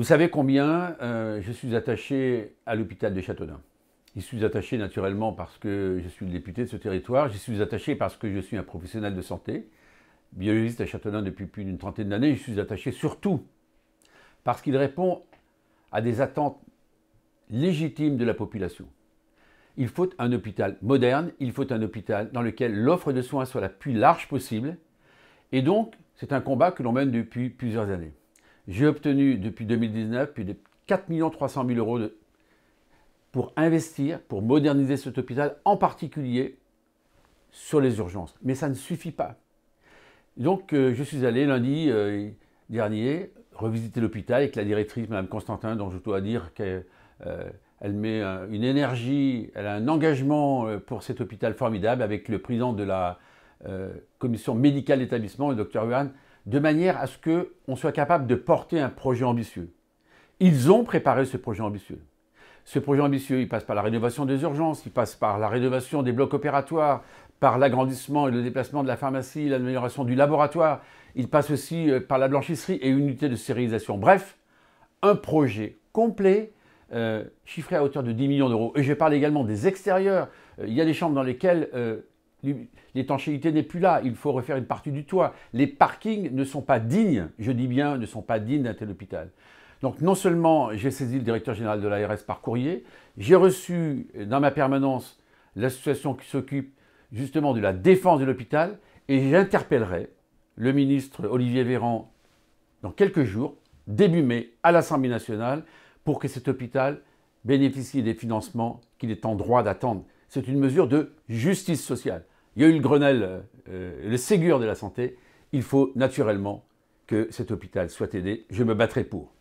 Vous savez combien euh, je suis attaché à l'hôpital de Châteaudun. Je suis attaché naturellement parce que je suis le député de ce territoire, je suis attaché parce que je suis un professionnel de santé, biologiste à Châteaudun depuis plus d'une trentaine d'années, je suis attaché surtout parce qu'il répond à des attentes légitimes de la population. Il faut un hôpital moderne, il faut un hôpital dans lequel l'offre de soins soit la plus large possible, et donc c'est un combat que l'on mène depuis plusieurs années. J'ai obtenu depuis 2019 plus de 4 300 000 euros pour investir, pour moderniser cet hôpital, en particulier sur les urgences. Mais ça ne suffit pas. Donc euh, je suis allé lundi euh, dernier revisiter l'hôpital avec la directrice, Mme Constantin, dont je dois dire qu'elle euh, met une énergie, elle a un engagement pour cet hôpital formidable avec le président de la commission médicale d'établissement, le docteur Huan, de manière à ce qu'on soit capable de porter un projet ambitieux. Ils ont préparé ce projet ambitieux. Ce projet ambitieux, il passe par la rénovation des urgences, il passe par la rénovation des blocs opératoires, par l'agrandissement et le déplacement de la pharmacie, l'amélioration du laboratoire, il passe aussi euh, par la blanchisserie et une unité de stérilisation. Bref, un projet complet, euh, chiffré à hauteur de 10 millions d'euros. Et je parle également des extérieurs. Euh, il y a des chambres dans lesquelles L'étanchéité n'est plus là, il faut refaire une partie du toit. Les parkings ne sont pas dignes, je dis bien, ne sont pas dignes d'un tel hôpital. Donc non seulement j'ai saisi le directeur général de l'ARS par courrier, j'ai reçu euh, dans ma permanence l'association qui s'occupe justement de la défense de l'hôpital et j'interpellerai le ministre Olivier Véran dans quelques jours, début mai, à l'Assemblée nationale, pour que cet hôpital bénéficie des financements qu'il est en droit d'attendre c'est une mesure de justice sociale. Il y a eu le Grenelle, euh, euh, le Ségur de la santé. Il faut naturellement que cet hôpital soit aidé. Je me battrai pour.